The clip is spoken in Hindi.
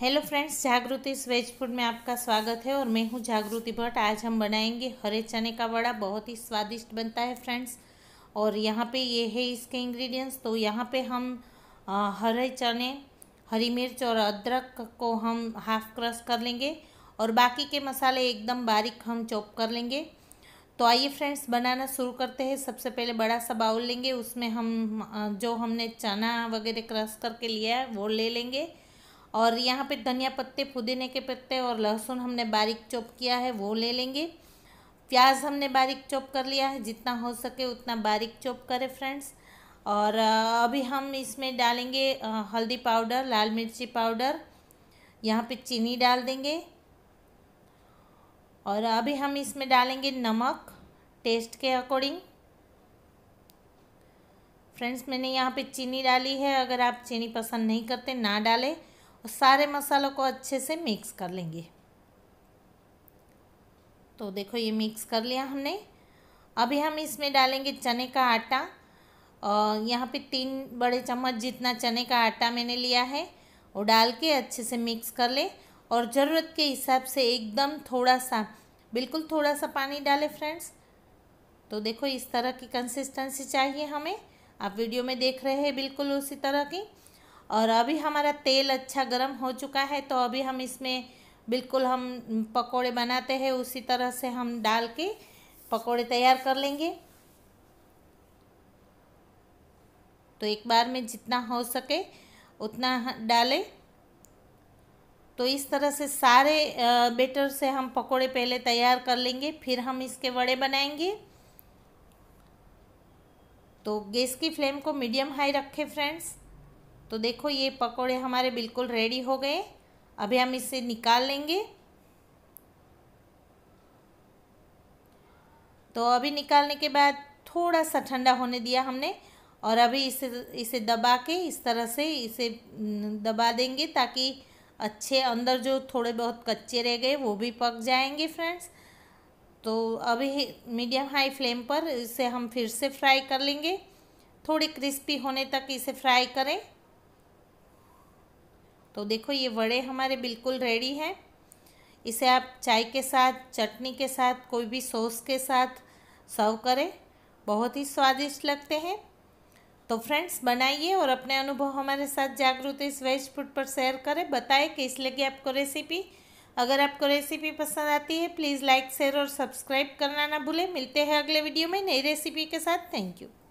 हेलो फ्रेंड्स जागृति स्वेज फूड में आपका स्वागत है और मैं हूँ जागृति भट्ट आज हम बनाएंगे हरे चने का वड़ा बहुत ही स्वादिष्ट बनता है फ्रेंड्स और यहाँ पे ये है इसके इंग्रेडिएंट्स तो यहाँ पे हम आ, हरे चने हरी मिर्च और अदरक को हम हाफ क्रश कर लेंगे और बाकी के मसाले एकदम बारीक हम चॉप कर लेंगे तो आइए फ्रेंड्स बनाना शुरू करते हैं सबसे पहले बड़ा सा बाउल लेंगे उसमें हम जो हमने चना वगैरह क्रश करके लिया है वो ले लेंगे और यहाँ पे धनिया पत्ते पुदीने के पत्ते और लहसुन हमने बारीक चॉप किया है वो ले लेंगे प्याज हमने बारीक चॉप कर लिया है जितना हो सके उतना बारीक चॉप करें फ्रेंड्स और अभी हम इसमें डालेंगे हल्दी पाउडर लाल मिर्ची पाउडर यहाँ पे चीनी डाल देंगे और अभी हम इसमें डालेंगे नमक टेस्ट के अकॉर्डिंग फ्रेंड्स मैंने यहाँ पे चीनी डाली है अगर आप चीनी पसंद नहीं करते ना डालें और सारे मसालों को अच्छे से मिक्स कर लेंगे तो देखो ये मिक्स कर लिया हमने अभी हम इसमें डालेंगे चने का आटा और यहाँ पे तीन बड़े चम्मच जितना चने का आटा मैंने लिया है वो डाल के अच्छे से मिक्स कर ले और ज़रूरत के हिसाब से एकदम थोड़ा सा बिल्कुल थोड़ा सा पानी डालें फ्रेंड्स तो देखो इस तरह की कंसिस्टेंसी चाहिए हमें आप वीडियो में देख रहे हैं बिल्कुल उसी तरह की और अभी हमारा तेल अच्छा गर्म हो चुका है तो अभी हम इसमें बिल्कुल हम पकोड़े बनाते हैं उसी तरह से हम डाल के पकोड़े तैयार कर लेंगे तो एक बार में जितना हो सके उतना डालें तो इस तरह से सारे बेटर से हम पकोड़े पहले तैयार कर लेंगे फिर हम इसके वड़े बनाएंगे तो गैस की फ्लेम को मीडियम हाई रखें फ्रेंड्स तो देखो ये पकोड़े हमारे बिल्कुल रेडी हो गए अभी हम इसे निकाल लेंगे तो अभी निकालने के बाद थोड़ा सा ठंडा होने दिया हमने और अभी इसे इसे दबा के इस तरह से इसे दबा देंगे ताकि अच्छे अंदर जो थोड़े बहुत कच्चे रह गए वो भी पक जाएंगे फ्रेंड्स तो अभी मीडियम हाई फ्लेम पर इसे हम फिर से फ्राई कर लेंगे थोड़ी क्रिस्पी होने तक इसे फ्राई करें तो देखो ये वड़े हमारे बिल्कुल रेडी हैं इसे आप चाय के साथ चटनी के साथ कोई भी सॉस के साथ सर्व करें बहुत ही स्वादिष्ट लगते हैं तो फ्रेंड्स बनाइए और अपने अनुभव हमारे साथ जागरूक इस वेज फूड पर शेयर करें बताएं कि इसलिए कि आपको रेसिपी अगर आपको रेसिपी पसंद आती है प्लीज़ लाइक शेयर और सब्सक्राइब करना ना भूलें मिलते हैं अगले वीडियो में नई रेसिपी के साथ थैंक यू